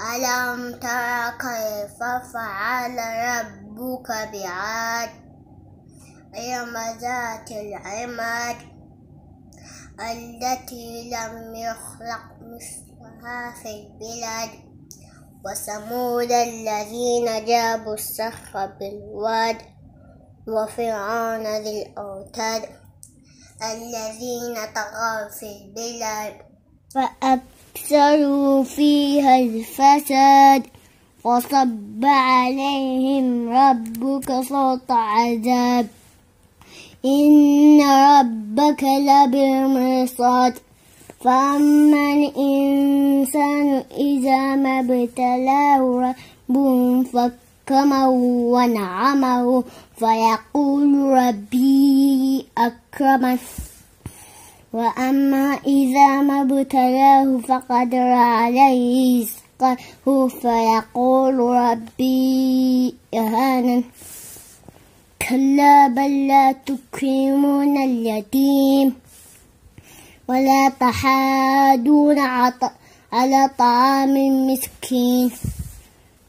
ألم تر كيف فعل ربك بعاد إرم ذات العماد التي لم يخلق مثلها في البلاد وثمود الذين جابوا السخر بالواد وفرعون ذي الأوتاد الذين طغوا في البلاد فأكثروا فيها الفساد فصب عليهم ربك صوت عذاب إن ربك لبالمرصاد فأما الإنسان إذا ما ابتلاه رب فكمه ونعمه فيقول ربي أكرمن وأما إذا ما ابتلاه فقدر عليه رزقه فيقول ربي أهانا كلا بل لا تكرمون اليتيم ولا تحادون على طعام المسكين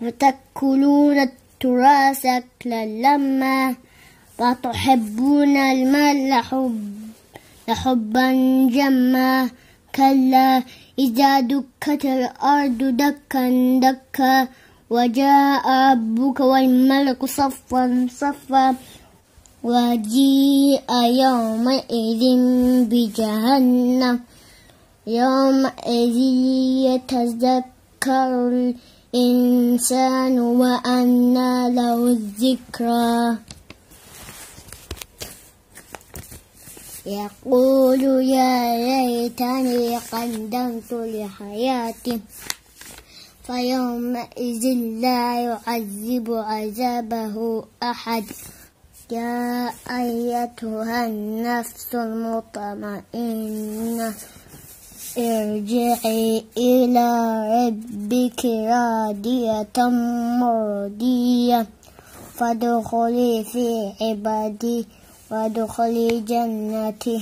وتأكلون التراث أكلا لما وتحبون المال حبا لحبا جما كلا إذا دكت الأرض دكا دكا وجاء ربك والملك صفا صفا وجيء يومئذ بجهنم يومئذ يتذكر الإنسان وأنى له الذكرى يقول يا ليتني قدمت لحياتي فيومئذ لا يعذب عذابه أحد يا أيتها النفس المطمئنة ارجعي إلى ربك راضية مرضية فادخلي في عبادي وادخلي جنتي